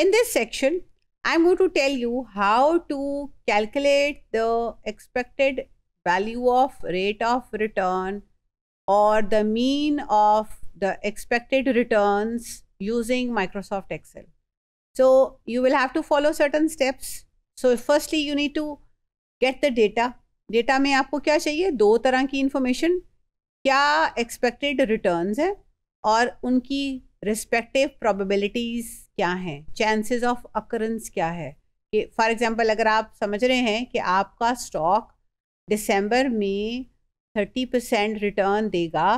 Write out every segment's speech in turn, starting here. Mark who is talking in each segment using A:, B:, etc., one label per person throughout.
A: In this section, I'm going to tell you how to calculate the expected value of rate of return or the mean of the expected returns using Microsoft Excel. So you will have to follow certain steps. So firstly, you need to get the data. data mein aapko kya chahiye do tarah ki information kya expected returns hai aur unki respective probabilities क्या हैं chances of occurrence क्या है कि for example अगर आप समझ रहे हैं कि आपका स्टॉक दिसंबर में थर्टी परसेंट रिटर्न देगा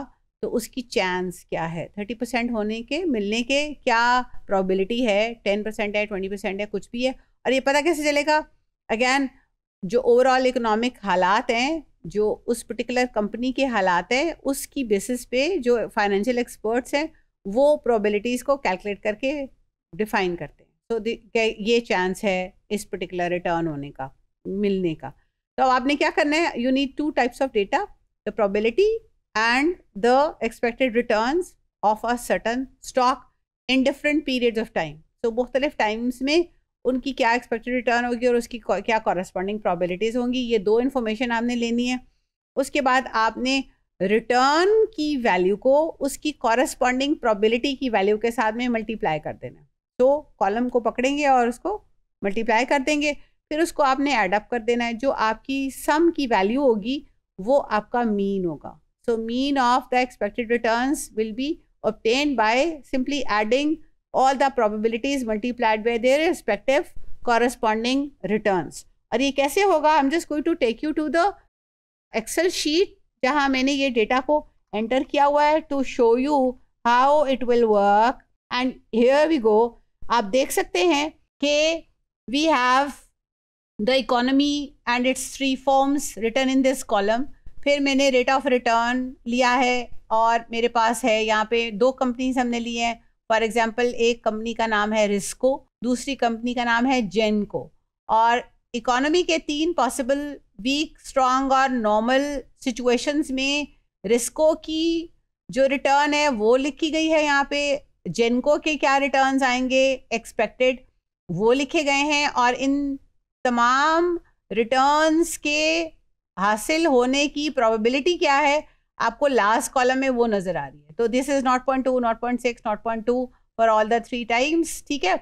A: तो उसकी चांस क्या है थर्टी परसेंट होने के मिलने के क्या प्रॉबिलिटी है टेन परसेंट है ट्वेंटी परसेंट है कुछ भी है और ये पता कैसे चलेगा अगैन जो ओवरऑल इकोनॉमिक हालात हैं जो उस पर्टिकुलर कंपनी के हालात हैं उसकी बेसिस पे जो फाइनेंशियल एक्सपर्ट्स हैं वो प्रोबेबिलिटीज़ को कैलकुलेट करके डिफाइन करते हैं तो so, ये चांस है इस पर्टिकुलर रिटर्न होने का मिलने का तो आपने क्या करना है you need two types of data the probability and the expected return of a certain stock in different periods of time तो मुख्तलिफ टाइम्स में उनकी क्या एक्सपेक्टेड रिटर्न होगी और उसकी क्या कॉरस्पॉन्डिंग प्रॉबिलिटीज़ होंगी ये दो इन्फॉर्मेशन आपने लेनी है उसके बाद आपने रिटर्न की वैल्यू को उसकी कॉरस्पॉन्डिंग प्रोबेबिलिटी की वैल्यू के साथ में मल्टीप्लाई कर देना तो कॉलम को पकड़ेंगे और उसको मल्टीप्लाई कर देंगे फिर उसको आपने एडअप कर देना है जो आपकी सम की वैल्यू होगी वो आपका मीन होगा so mean of the expected returns will be obtained by simply adding all the probabilities multiplied by their respective corresponding return और ये कैसे होगा I am just going to take you to the Excel sheet जहां मैंने ये data को enter किया हुआ है to show you how it will work and here we go आप देख सकते हैं कि we have the economy and it's three forms return in this column फिर मैंने रेट ऑफ रिटर्न लिया है और मेरे पास है यहाँ पे दो कंपनीज हमने लिए हैं फॉर एग्जाम्पल एक कंपनी का नाम है रिस्को दूसरी कंपनी का नाम है जेनको और इकोनॉमी के तीन पॉसिबल वीक स्ट्रांग और नॉर्मल सिचुएशंस में रिस्को की जो रिटर्न है वो लिखी गई है यहाँ पे जेनको के क्या रिटर्न्स आएंगे एक्सपेक्टेड वो लिखे गए हैं और इन तमाम रिटर्न्स के हासिल होने की प्रोबेबिलिटी क्या है आपको लास्ट कॉलम में वो नज़र आ रही है तो this is nought point two nought point six nought point two for all the three times ठीक है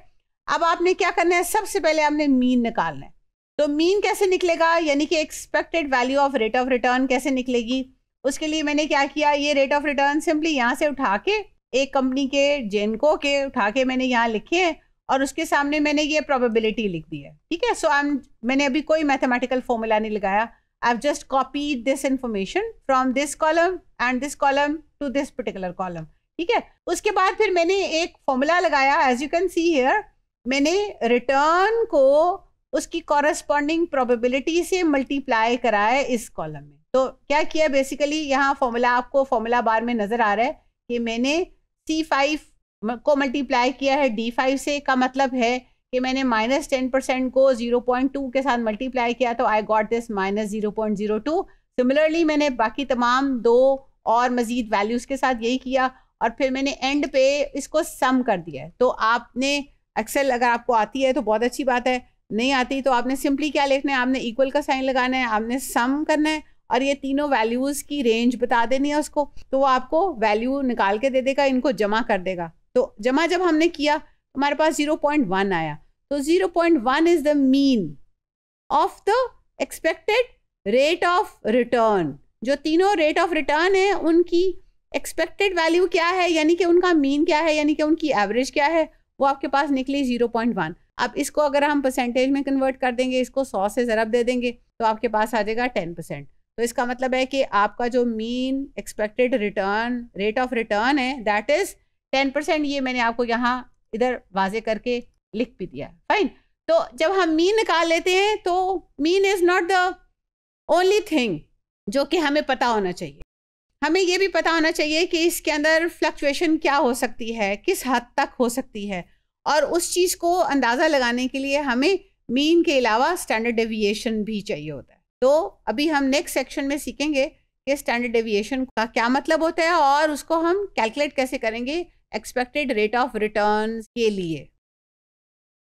A: अब आपने क्या करना है सबसे पहले आपने मीन निकालना है तो मीन कैसे निकलेगा यानी कि expected value of rate of return कैसे निकलेगी उसके लिए मैंने क्या किया ये रेट ऑफ रिटर्न सिंपली यहाँ से उठा के एक कंपनी के जेनको के उठा के मैंने यहाँ लिखे हैं और उसके सामने मैंने ये प्रोबेबिलिटी लिख दी है ठीक है सो आई एम मैंने अभी कोई मैथमेटिकल फॉर्मूला नहीं लगाया I have just copy this information from this column and this column to this particular column ठीक है उसके बाद फिर मैंने एक फॉर्मूला लगाया as you can see here मैंने रिटर्न को उसकी कॉरेस्पॉन्डिंग प्रोबेबिलिटी से मल्टीप्लाई करा है इस कॉलम में तो क्या किया बेसिकली यहाँ फॉर्मूला आपको फॉर्मूला बार में नज़र आ रहा है कि मैंने सी फाइव को मल्टीप्लाई किया है डी फाइव से का मतलब है कि मैंने माइनस टेन परसेंट को जीरो पॉइंट टू के साथ मल्टीप्लाई किया तो I got this minus zero point zero two similarly मैंने बाकी तमाम दो और मज़ीद वैल्यूज़ के साथ यही किया और फिर मैंने एंड पे इसको सम कर दिया है तो आपने एक्सेल अगर आपको आती है तो बहुत अच्छी बात है नहीं आती तो आपने सिंपली क्या लिखना है आपने इक्वल का साइन लगाना है आपने सम करना है और ये तीनों वैल्यूज़ की रेंज बता देनी है उसको तो वो आपको वैल्यू निकाल के दे देगा इनको जमा कर देगा तो जमा जब हमने किया हमारे पास जीरो पॉइंट वन आया तो zero point one is the mean of the expected rate of return जो तीनों रेट ऑफ रिटर्न है उनकी एक्सपेक्टेड वैल्यू क्या है यानी कि उनका मीन क्या है यानी कि उनकी एवरेज क्या है वो आपके पास निकली जीरो पॉइंट वन अब इसको अगर हम परसेंटेज में कन्वर्ट कर देंगे इसको सौ से ज़रब दे देंगे तो आपके पास आ जाएगा टेन परसेंट तो इसका मतलब है कि आपका जो mean expected return rate of return है दैट इज़ टेन परसेंट ये मैंने आपको यहाँ इधर वाजे करके लिख भी दिया फाइन तो जब हम मीन निकाल लेते हैं तो mean is not the only thing जो कि हमें पता होना चाहिए हमें ये भी पता होना चाहिए कि इसके अंदर फ्लक्चुएशन क्या हो सकती है किस हद तक हो सकती है और उस चीज़ को अंदाज़ा लगाने के लिए हमें मीन के अलावा स्टैंडर्ड डेविएशन भी चाहिए होता है तो अभी हम नेक्स्ट सेक्शन में सीखेंगे कि स्टैंडर्ड डेविएशन का क्या मतलब होता है और उसको हम कैलकुलेट कैसे करेंगे एक्सपेक्टेड रेट ऑफ रिटर्न के लिए